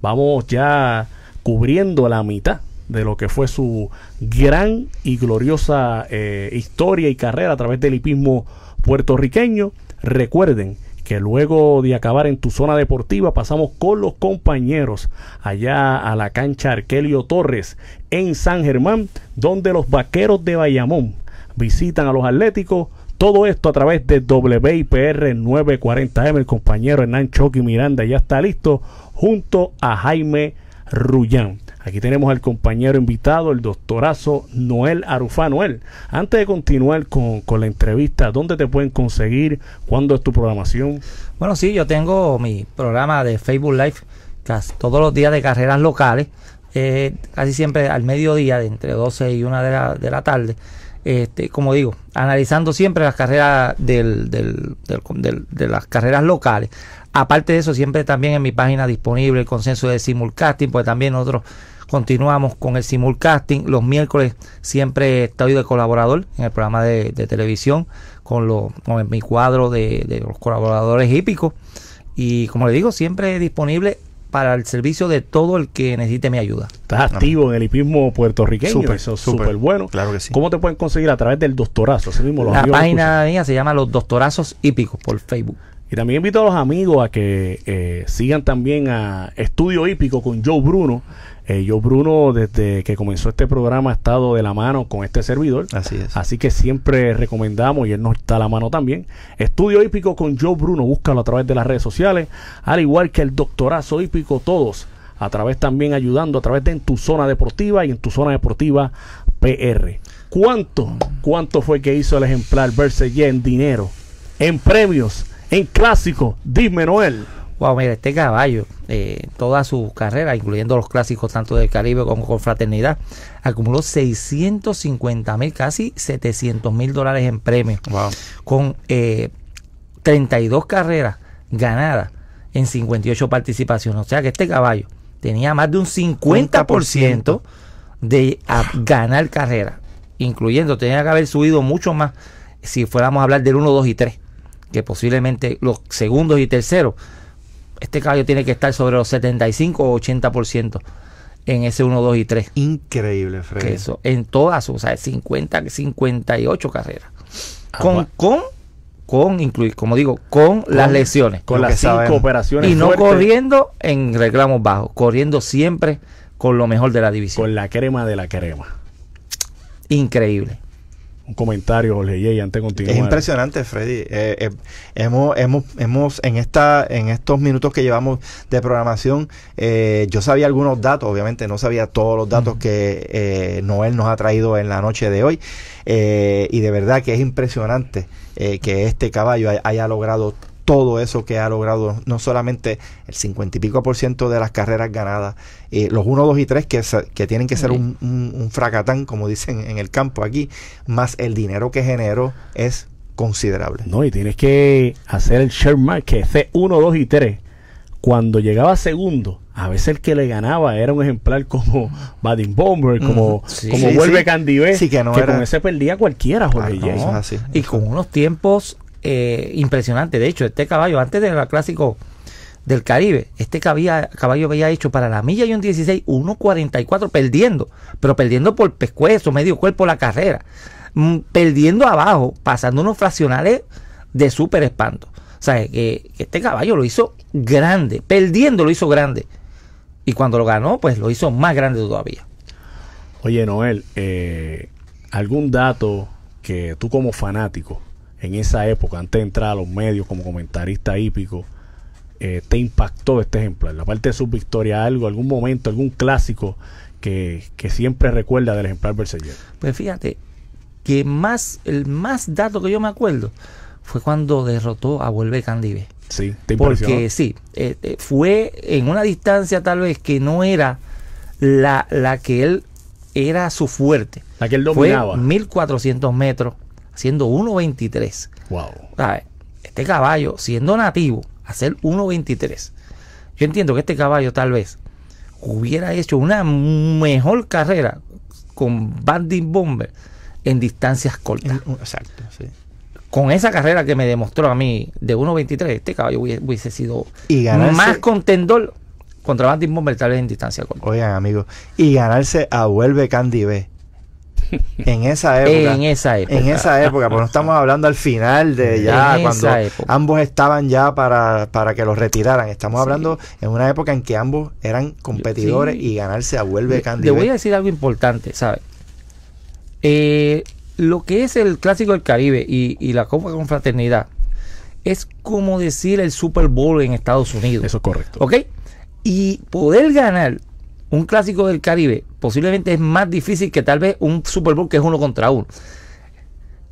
Vamos ya cubriendo la mitad de lo que fue su gran y gloriosa eh, historia y carrera a través del hipismo puertorriqueño. Recuerden que luego de acabar en tu zona deportiva pasamos con los compañeros allá a la cancha Arquelio Torres en San Germán, donde los vaqueros de Bayamón visitan a los Atléticos. Todo esto a través de WIPR 940M. El compañero Hernán Choqui Miranda ya está listo junto a Jaime Rullán. Aquí tenemos al compañero invitado, el doctorazo Noel Arufá. Noel, antes de continuar con, la entrevista, ¿dónde te pueden conseguir? ¿Cuándo es tu programación? Bueno, sí, yo tengo mi programa de Facebook Live casi todos los días de carreras locales. Eh, casi siempre al mediodía, de entre 12 y 1 de la, de la tarde. Este, como digo, analizando siempre las carreras de las carreras locales. Aparte de eso, siempre también en mi página disponible el consenso de simulcasting, porque también nosotros continuamos con el simulcasting. Los miércoles siempre estoy de colaborador en el programa de, televisión con, los, mi cuadro de, de los colaboradores hípicos. Y como le digo, siempre disponible para el servicio de todo el que necesite mi ayuda. Estás activo en el hipismo puertorriqueño. Súper, eso es súper bueno. Claro que sí. ¿Cómo te pueden conseguir a través del doctorazo? la página mía se llama Los Doctorazos Hípicos por Facebook. Y también invito a los amigos a que eh, sigan también a Estudio Hípico con Joe Bruno eh, yo, Bruno, desde que comenzó este programa, ha estado de la mano con este servidor. Así es. Así que siempre recomendamos, y él nos está a la mano también, Estudio Hípico con Yo, Bruno. Búscalo a través de las redes sociales, al igual que el Doctorazo Hípico, todos a través también ayudando a través de en tu zona deportiva y en tu zona deportiva PR. ¿Cuánto, cuánto fue que hizo el ejemplar verse ya en dinero, en premios, en clásicos? Dime, Noel wow, mira, este caballo, eh, toda su carrera, incluyendo los clásicos tanto del Caribe como con Fraternidad, acumuló 650 mil, casi 700 mil dólares en premios, wow. con 32 eh, carreras ganadas en 58 participaciones. O sea que este caballo tenía más de un 50% de ganar carrera, incluyendo, tenía que haber subido mucho más si fuéramos a hablar del 1, 2 y 3, que posiblemente los segundos y terceros este caballo tiene que estar sobre los 75 o 80% en ese 1, 2 y 3. Increíble, Fred. eso, en todas, o sea, 50, 58 carreras. Ah, con, con, con incluir, como digo, con, las lesiones. Con las cinco operaciones. Y no corriendo en reclamos bajos, corriendo siempre con lo mejor de la división. Con la crema de la crema. Increíble un comentario, Jorge Yey, antes de continuar. Es impresionante, Freddy. Eh, eh, hemos, hemos, en esta, en estos minutos que llevamos de programación, eh, yo sabía algunos datos, obviamente no sabía todos los datos que Noel nos ha traído en la noche de hoy. y de verdad que es impresionante que este caballo haya logrado todo eso que ha logrado, no solamente el 50 y pico por ciento de las carreras ganadas, eh, los 1, 2 y 3 que, que tienen que ser un, fracatán, como dicen en el campo aquí, más el dinero que generó es considerable. No, y tienes que hacer el share market, ese 1, 2 y 3. Cuando llegaba segundo, a veces el que le ganaba era un ejemplar como *laughs* Badin Bomber, como, como Vuelve que, con ese perdía cualquiera, Jorge ah, Y con unos tiempos eh, impresionante. De hecho, este caballo, antes del clásico del Caribe, este caballo, caballo había hecho para la milla y un 16, 1.44, perdiendo, pero perdiendo por pescuezo, medio cuerpo la carrera, mm, perdiendo abajo, pasando unos fraccionales de súper espanto. O sea, que, este caballo lo hizo grande, perdiendo lo hizo grande. Y cuando lo ganó, pues lo hizo más grande todavía. Oye, Noel, eh, ¿algún dato que tú como fanático en esa época, antes de entrar a los medios como comentarista hípico, eh, te impactó este ejemplar? La parte de su victoria, algo, algún momento, algún clásico que, siempre recuerda del ejemplar Bersellier? Pues fíjate, que más, el más dato que yo me acuerdo fue cuando derrotó a Vuelve Candive. Sí, Porque sí, eh, eh, fue en una distancia tal vez que no era la, que él era su fuerte. La que él dominaba. 1400 metros siendo 1.23. Wow. Este caballo, siendo nativo, hacer 1.23. Yo entiendo que este caballo tal vez hubiera hecho una mejor carrera con Bandit Bomber en distancias cortas. Exacto, Con esa carrera que me demostró a mí de 1.23, este caballo hubiese sido más contendor contra Bandit Bomber tal vez en distancia corta. Oigan, amigos, y ganarse a Vuelve Candy B en esa época. en esa época. En esa época, pues no estamos hablando al final de ya cuando ambos estaban ya para, que los retiraran. Estamos hablando en una época en que ambos eran competidores y ganarse a vuelve candidato. Te voy a decir algo importante, ¿sabes? Eh, lo que es el Clásico del Caribe y, y la Copa Confraternidad es como decir el Super Bowl en Estados Unidos. Eso es correcto. ¿Ok? Y poder ganar un Clásico del Caribe posiblemente es más difícil que tal vez un Super Bowl que es uno contra uno.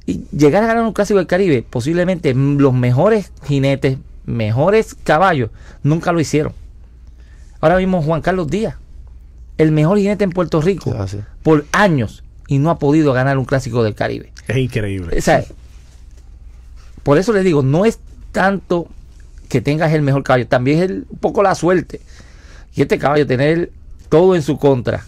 Y llegar a ganar un clásico del Caribe, posiblemente los mejores jinetes, mejores caballos, nunca lo hicieron. Ahora mismo Juan Carlos Díaz, el mejor jinete en Puerto Rico, ah, por años, y no ha podido ganar un clásico del Caribe. Es increíble. por eso les digo, no es tanto que tengas el mejor caballo, también es un poco la suerte. Y este caballo tener todo en su contra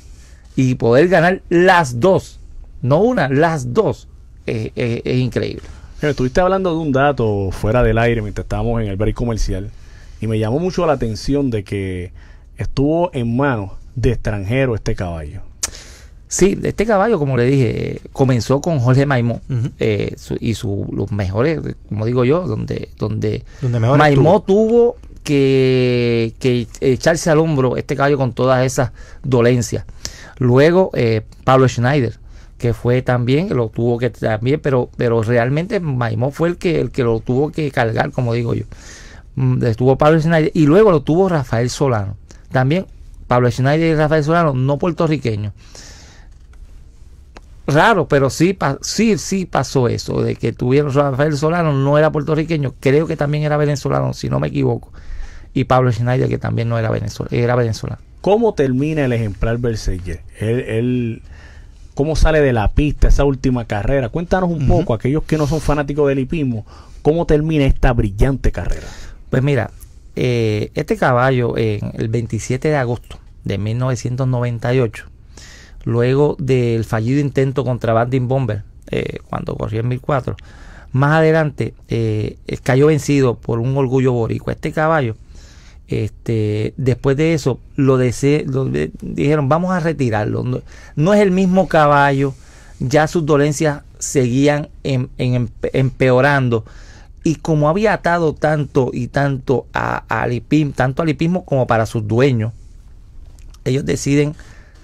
y poder ganar las dos, no una, las dos, es, increíble. Pero estuviste hablando de un dato fuera del aire mientras estábamos en el break comercial y me llamó mucho la atención de que estuvo en manos de extranjero este caballo. Sí, este caballo, como le dije, comenzó con Jorge Maimó eh, y su, los mejores, como digo yo, donde, donde, Maimó tuvo que echarse al hombro este caballo con todas esas dolencias. Luego, eh, Pablo Schneider, que fue también, lo tuvo que también, pero, pero realmente Maimó fue el que, el que lo tuvo que cargar, como digo yo. Mm, estuvo Pablo Schneider y luego lo tuvo Rafael Solano. También Pablo Schneider y Rafael Solano, no puertorriqueños. Raro, pero sí, sí, sí pasó eso, de que tuvieron Rafael Solano, no era puertorriqueño, creo que también era venezolano, si no me equivoco. Y Pablo Schneider, que también no era venezolano, era venezolano. ¿Cómo termina el ejemplar Berserker? Él, ¿Cómo sale de la pista esa última carrera? Cuéntanos un poco, aquellos que no son fanáticos del hipismo, ¿cómo termina esta brillante carrera? Pues mira, eh, este caballo, en el 27 de agosto de 1998, luego del fallido intento contra Banding Bomber, eh, cuando corrió en 2004, más adelante eh, cayó vencido por un orgullo boricua. Este caballo este, después de eso, lo, dijeron, vamos a retirarlo. No, es el mismo caballo, ya sus dolencias seguían em, em, empeorando. Y como había atado tanto y tanto a, tanto al como para sus dueños, ellos deciden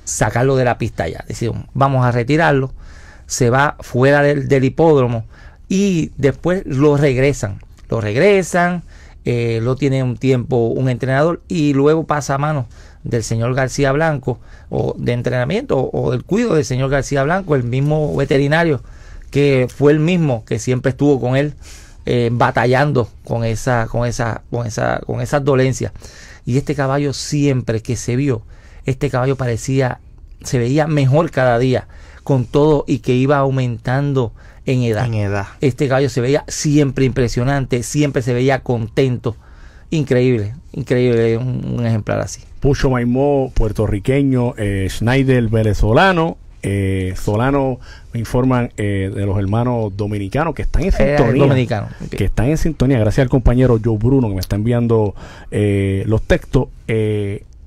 sacarlo de la pista ya. Decían, vamos a retirarlo. Se va fuera del hipódromo y después lo regresan. Lo regresan, eh, lo tiene un tiempo un entrenador y luego pasa a manos del señor García Blanco o de entrenamiento o del cuido del señor García Blanco, el mismo veterinario que fue el mismo que siempre estuvo con él eh, batallando con esa con esa con esa con esas dolencias. Y este caballo siempre que se vio, este caballo parecía se veía mejor cada día con todo y que iba aumentando en edad. edad. Este caballo se veía siempre impresionante, siempre se veía contento. Increíble, increíble un, ejemplar así. Pucho Maimó, puertorriqueño, eh, Schneider venezolano, eh, Solano me informan eh, de los hermanos dominicanos que están en eh, sintonía. Dominicano, Que están en sintonía, gracias al compañero Joe Bruno que me está enviando los textos.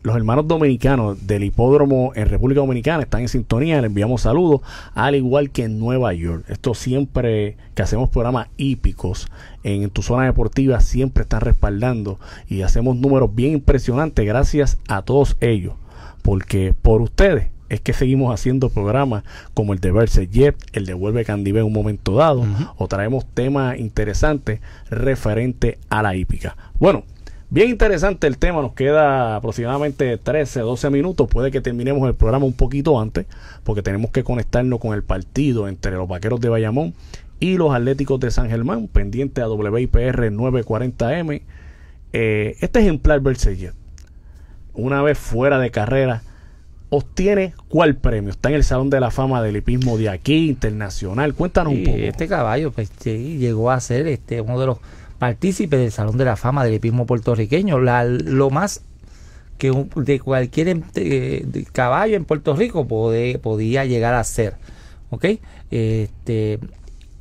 Los hermanos dominicanos del hipódromo en República Dominicana están en sintonía, le enviamos saludos, al igual que en Nueva York. Esto siempre que hacemos programas hípicos en tu zona deportiva, siempre están respaldando y hacemos números bien impresionantes gracias a todos ellos, porque por ustedes es que seguimos haciendo programas como el de Verse Jet, el de Vuelve Candibé en un momento dado, o traemos temas interesantes referente a la hípica. Bueno, Bien interesante el tema, nos queda aproximadamente 13, 12 minutos, puede que terminemos el programa un poquito antes, porque tenemos que conectarnos con el partido entre los Vaqueros de Bayamón y los Atléticos de San Germán, pendiente a WIPR 940M. Eh, este ejemplar Berserker, una vez fuera de carrera, obtiene cuál premio? Está en el Salón de la Fama del Hipismo de aquí, internacional. Cuéntanos un poco. Este caballo pues, llegó a ser este, uno de los partícipe del Salón de la Fama del Hipismo Puertorriqueño, la, lo más que de cualquier em, caballo en Puerto Rico podía llegar a ser. ¿Ok? Este,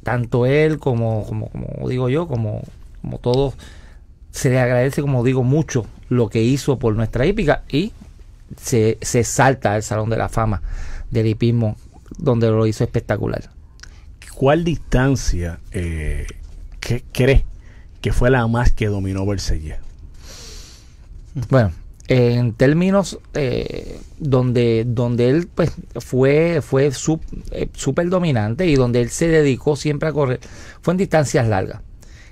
tanto él como, como, digo yo, como, como todos, se le agradece, como digo, mucho lo que hizo por nuestra hípica y se, salta al Salón de la Fama del hipismo, donde lo hizo espectacular. ¿Cuál distancia eh, crees que fue la más que dominó Versalles. Bueno, en términos eh, donde, donde él pues, fue, fue súper eh, dominante y donde él se dedicó siempre a correr, fue en distancias largas.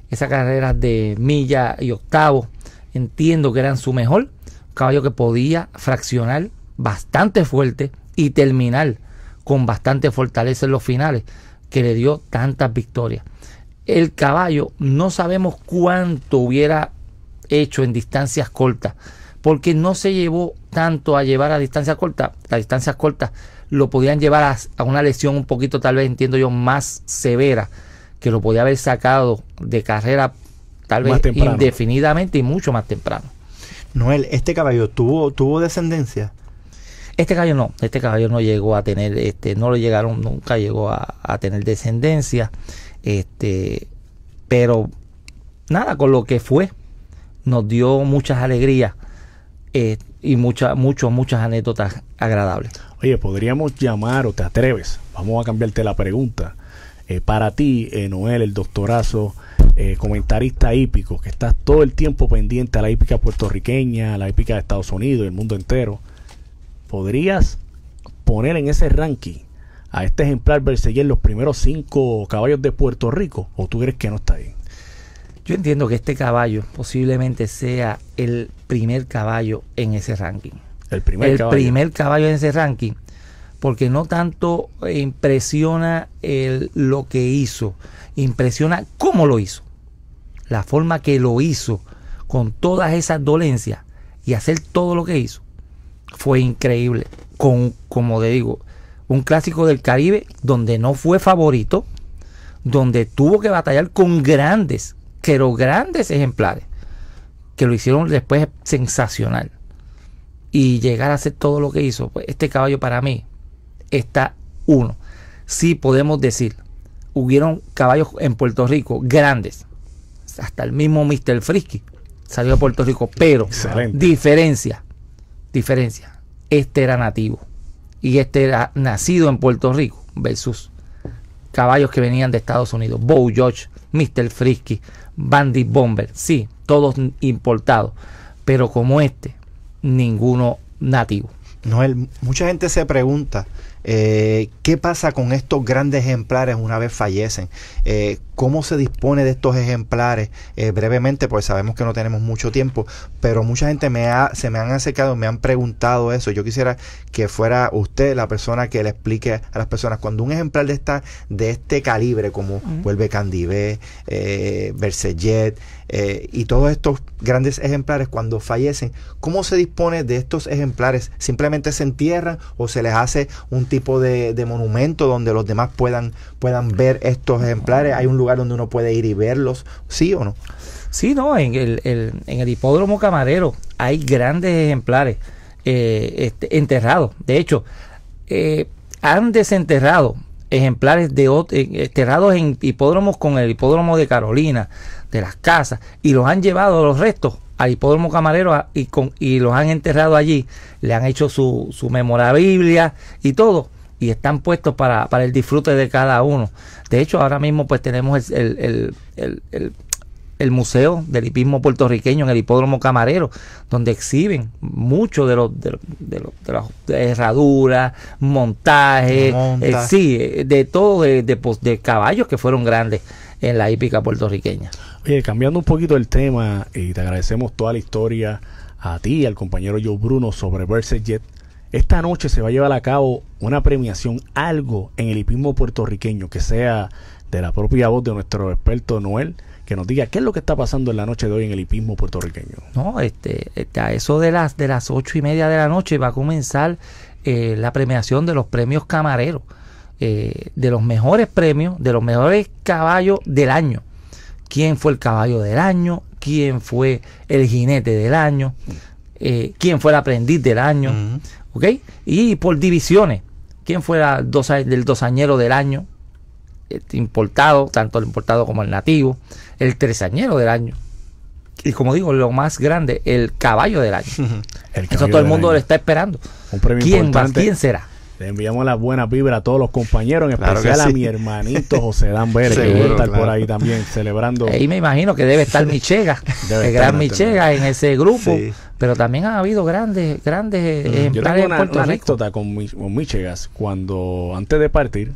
Esas carreras de milla y octavo, entiendo que eran su mejor. Caballo que podía fraccionar bastante fuerte y terminar con bastante fortaleza en los finales, que le dio tantas victorias el caballo no sabemos cuánto hubiera hecho en distancias cortas, porque no se llevó tanto a llevar a distancias cortas. Las distancias cortas lo podían llevar a, una lesión un poquito, tal vez entiendo yo, más severa, que lo podía haber sacado de carrera tal vez indefinidamente y mucho más temprano. Noel, ¿este caballo tuvo, tuvo descendencia? Este caballo no, este caballo no llegó a tener, este, no lo llegaron, nunca llegó a tener descendencia. Este, pero nada, con lo que fue, nos dio muchas alegrías eh, y muchas, muchas, muchas anécdotas agradables. Oye, podríamos llamar o te atreves, vamos a cambiarte la pregunta. Eh, para ti, eh, Noel, el doctorazo, comentarista hípico, que estás todo el tiempo pendiente a la hípica puertorriqueña, a la hípica de Estados Unidos, el mundo entero, ¿podrías poner en ese ranking a este ejemplar Berseguer... los primeros cinco caballos de Puerto Rico? ¿O tú crees que no está bien? Yo entiendo que este caballo posiblemente sea el primer caballo en ese ranking. El primer el caballo. primer caballo en ese ranking. Porque no tanto impresiona el, lo que hizo, impresiona cómo lo hizo. La forma que lo hizo, con todas esas dolencias y hacer todo lo que hizo, fue increíble. Con, como te digo, un clásico del Caribe donde no fue favorito, donde tuvo que batallar con grandes, pero grandes ejemplares, que lo hicieron después sensacional. Y llegar a hacer todo lo que hizo, pues este caballo para mí está uno. Sí podemos decir, hubieron caballos en Puerto Rico grandes, hasta el mismo Mr. Frisky salió a Puerto Rico, pero diferencia, diferencia, este era nativo y este era nacido en Puerto Rico versus caballos que venían de Estados Unidos, Bo George, Mr. Frisky, Bandit Bomber, sí, todos importados, pero como este, ninguno nativo. Noel, mucha gente se pregunta eh, qué pasa con estos grandes ejemplares una vez fallecen. Eh, ¿Cómo se dispone de estos ejemplares? Eh, brevemente, pues sabemos que no tenemos mucho tiempo, pero mucha gente me ha, se me han acercado, me han preguntado eso. Yo quisiera que fuera usted la persona que le explique a las personas cuando un ejemplar de esta, de este calibre, como vuelve Candibé, eh, Versellet, eh, y todos estos grandes ejemplares, cuando fallecen, ¿cómo se dispone de estos ejemplares? ¿Simplemente se entierran o se les hace un tipo de, monumento donde los demás puedan, puedan ver estos ejemplares? ¿Hay un lugar donde uno puede ir y verlos, ¿sí o no? Sí, no, en el, hipódromo camarero hay grandes ejemplares eh, este, enterrados. De hecho, eh, han desenterrado ejemplares de eh, enterrados en hipódromos con el hipódromo de Carolina, de las casas, y los han llevado los restos al hipódromo camarero ah, y, con, y los han enterrado allí, le han hecho su, su biblia y todo y están puestos para, el disfrute de cada uno. De hecho, ahora mismo pues tenemos el, Museo del Hipismo Puertorriqueño en el Hipódromo Camarero, donde exhiben mucho de los de, los, de, las herraduras, montajes, eh, sí, eh, de todo, pues, de, caballos que fueron grandes en la hípica puertorriqueña. Oye, cambiando un poquito el tema, y eh, te agradecemos toda la historia a ti y al compañero Joe Bruno sobre Jet esta noche se va a llevar a cabo una premiación, algo en el hipismo puertorriqueño, que sea de la propia voz de nuestro experto Noel, que nos diga qué es lo que está pasando en la noche de hoy en el hipismo puertorriqueño. No, este, este a eso de las de las ocho y media de la noche va a comenzar eh, la premiación de los premios camareros, eh, de los mejores premios, de los mejores caballos del año. ¿Quién fue el caballo del año? ¿Quién fue el jinete del año? Eh, ¿Quién fue el aprendiz del año? ¿Ok? Y por divisiones. ¿Quién fue dos, el dosañero del año? Este importado, tanto el importado como el nativo. El tresañero del año. Y como digo, lo más grande, el caballo del año. *laughs* Eso todo el mundo lo está esperando. ¿Quién será? Le enviamos las buenas vibras a todos los compañeros, en especial a mi hermanito José Dan Vélez, que debe estar por ahí también celebrando. Ahí me imagino que debe estar Michega, *laughs* el gran Michega en ese grupo. Pero también ha habido grandes, grandes eh, mm, Yo una, anécdota con, mi, Michegas cuando antes de partir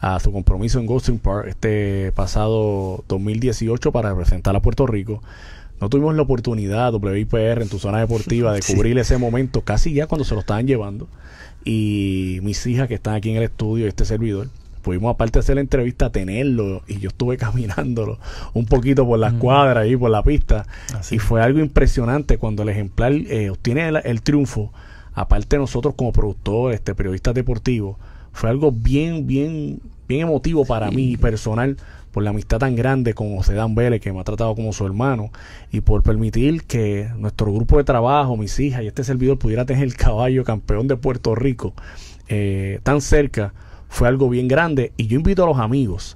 a su compromiso en Ghosting Park este pasado 2018 para representar a Puerto Rico. No tuvimos la oportunidad, WIPR, en tu zona deportiva, de *laughs* cubrir ese momento casi ya cuando se lo estaban llevando y mis hijas que están aquí en el estudio, este servidor, pudimos aparte hacer la entrevista tenerlo y yo estuve *laughs* caminándolo un poquito por las cuadras y por la pista y fue algo impresionante cuando el ejemplar eh, obtiene el, triunfo aparte nosotros como productores este periodistas deportivos fue algo bien bien bien emotivo para mí personal por la amistad tan grande con José Dan Vélez, que me ha tratado como su hermano, y por permitir que nuestro grupo de trabajo, mis hijas y este servidor pudiera tener el caballo campeón de Puerto Rico eh, tan cerca, fue algo bien grande. Y yo invito a los amigos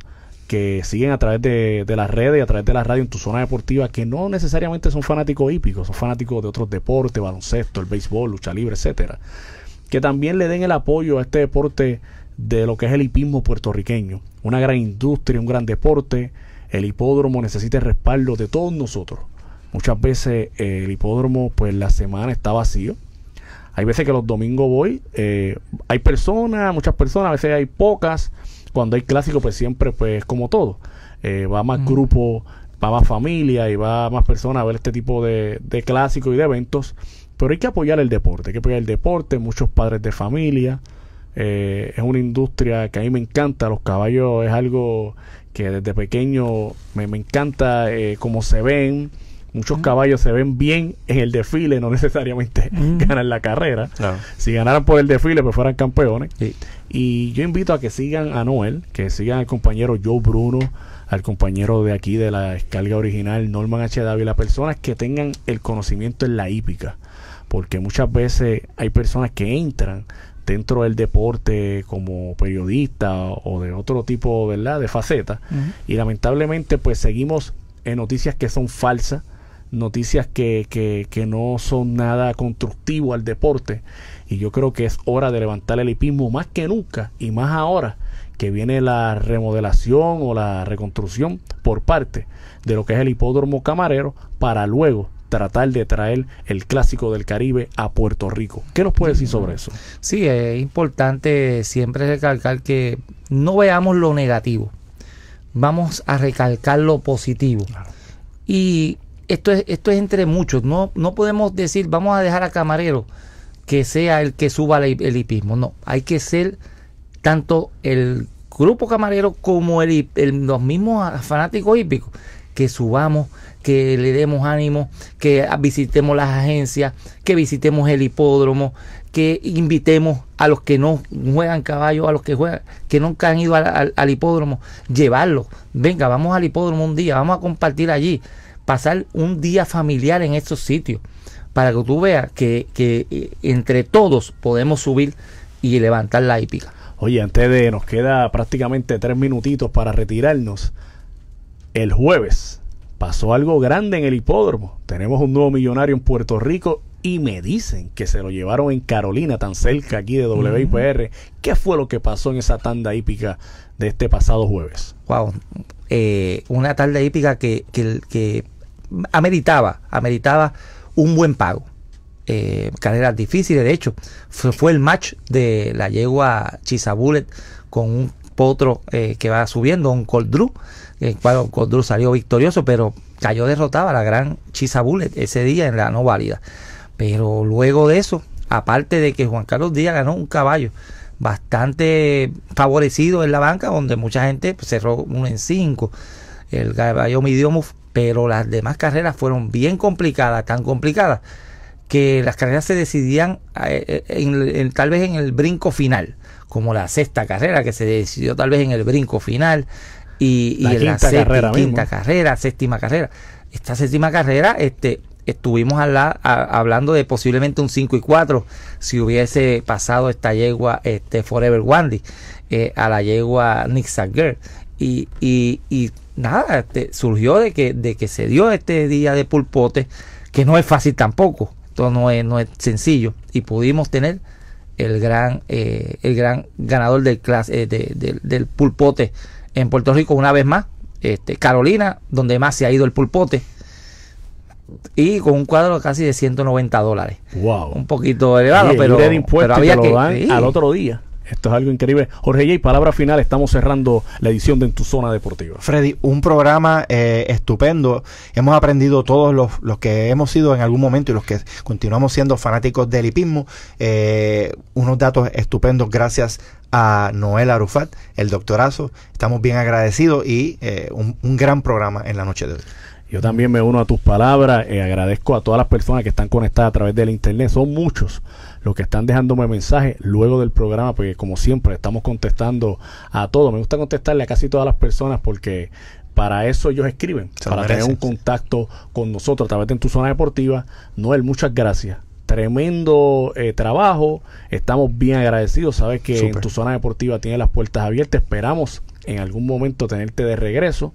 que siguen a través de, las redes y a través de la radio en tu zona deportiva, que no necesariamente son fanáticos hípicos, son fanáticos de otros deportes, baloncesto, el béisbol, lucha libre, etcétera, que también le den el apoyo a este deporte de lo que es el hipismo puertorriqueño. Una gran industria, un gran deporte. El hipódromo necesita el respaldo de todos nosotros. Muchas veces eh, el hipódromo, pues la semana está vacío. Hay veces que los domingos voy, eh, hay personas, muchas personas, a veces hay pocas. Cuando hay clásico, pues siempre, pues como todo, eh, va más mm. grupo, va más familia y va más personas a ver este tipo de, de clásicos y de eventos. Pero hay que apoyar el deporte, hay que apoyar el deporte, muchos padres de familia, eh, es una industria que a mí me encanta. Los caballos es algo que desde pequeño me, encanta Como eh, cómo se ven. Muchos caballos se ven bien en el desfile, no *laughs* necesariamente ganan la carrera. Si ganaran por el desfile, pues fueran campeones. Y yo invito a que sigan a Noel, que sigan al compañero Joe Bruno, al compañero de aquí de la descarga original, Norman H. Las personas que tengan el conocimiento en la hípica. Porque muchas veces hay personas que entran dentro del deporte como periodista o de otro tipo, ¿verdad?, de faceta. Y lamentablemente pues seguimos en noticias que son falsas, noticias que, que no son nada constructivo al deporte. Y yo creo que es hora de levantar el hipismo más que nunca y más ahora que viene la remodelación o la reconstrucción por parte de lo que es el hipódromo camarero para luego tratar de traer el clásico del Caribe a Puerto Rico. ¿Qué nos puede decir sobre eso? Sí, es importante siempre recalcar que no veamos lo negativo, vamos a recalcar lo positivo. Y esto es, esto es entre muchos, no, no podemos decir vamos a dejar a Camarero que sea el que suba el, hipismo, no, hay que ser tanto el grupo camarero como los mismos fanáticos hípicos que subamos, que le demos ánimo, que visitemos las agencias, que visitemos el hipódromo, que invitemos a los que no juegan caballo, a los que juegan, que nunca han ido al, hipódromo, llevarlos. Venga, vamos al hipódromo un día, vamos a compartir allí, pasar un día familiar en estos sitios, para que tú veas que, eh, entre todos podemos subir y levantar la épica. Oye, antes de nos queda prácticamente tres minutitos para retirarnos. El jueves pasó algo grande en el hipódromo. Tenemos un nuevo millonario en Puerto Rico y me dicen que se lo llevaron en Carolina, tan cerca aquí de WIPR. ¿Qué fue lo que pasó en esa tanda hípica de este pasado jueves? Wow, eh, una tanda hípica que, que, ameritaba, ameritaba un buen pago. Eh, carreras difíciles, de hecho, fue, el match de la yegua Chisabullet con un potro eh, que va subiendo, un Cold Drew. El cual salió victorioso, pero cayó derrotada la gran Chisa Bullet ese día en la no válida. Pero luego de eso, aparte de que Juan Carlos Díaz ganó un caballo bastante favorecido en la banca, donde mucha gente pues, cerró uno en cinco. El caballo midió, pero las demás carreras fueron bien complicadas, tan complicadas, que las carreras se decidían eh, eh, en, tal vez en el brinco final, como la sexta carrera que se decidió tal vez en el brinco final y, la la quinta carrera, séptima carrera. Esta séptima carrera, este, estuvimos hablando de posiblemente un 5 y 4 si hubiese pasado esta yegua este, Forever Wandy eh, a la yegua Nick Y, y, nada, este, surgió de que, de que se dio este día de pulpote, que no es fácil tampoco, esto no es, no es sencillo, y pudimos tener el gran, eh, el gran ganador del, clase, eh, del pulpote en Puerto Rico una vez más. Este, Carolina, donde más se ha ido el pulpote. Y con un cuadro casi de 190 dólares. Wow. Un poquito elevado, pero, había que, al otro día. Esto es algo increíble. Jorge y palabra final, estamos cerrando la edición de En tu Zona Deportiva. Freddy, un programa eh, estupendo. Hemos aprendido todos los, que hemos sido en algún momento y los que continuamos siendo fanáticos del hipismo. Eh, unos datos estupendos gracias a Noel Arufat, el doctorazo. Estamos bien agradecidos y eh, un, gran programa en la noche de hoy. Yo también me uno a tus palabras. y eh, agradezco a todas las personas que están conectadas a través del internet. Son muchos los que están dejándome mensajes luego del programa, porque como siempre estamos contestando a todos. Me gusta contestarle a casi todas las personas porque para eso ellos escriben, para tener un contacto con nosotros a través de tu zona deportiva. Noel, muchas gracias tremendo eh, trabajo. Estamos bien agradecidos. Sabes que en tu zona deportiva tienes las puertas abiertas. Esperamos en algún momento tenerte de regreso.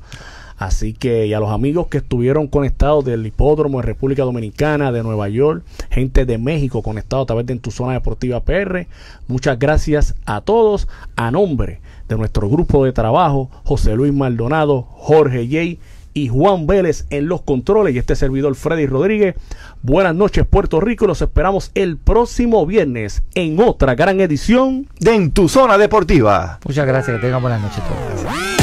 Así que, y a los amigos que estuvieron conectados del hipódromo de República Dominicana, de Nueva York, gente de México conectado a través de en tu zona deportiva PR, muchas gracias a todos. A nombre de nuestro grupo de trabajo, José Luis Maldonado, Jorge Yey y Juan Vélez en los controles y este servidor Freddy Rodríguez. Buenas noches Puerto Rico, los esperamos el próximo viernes en otra gran edición de En tu zona deportiva. Muchas gracias, que tengan buenas noches todos.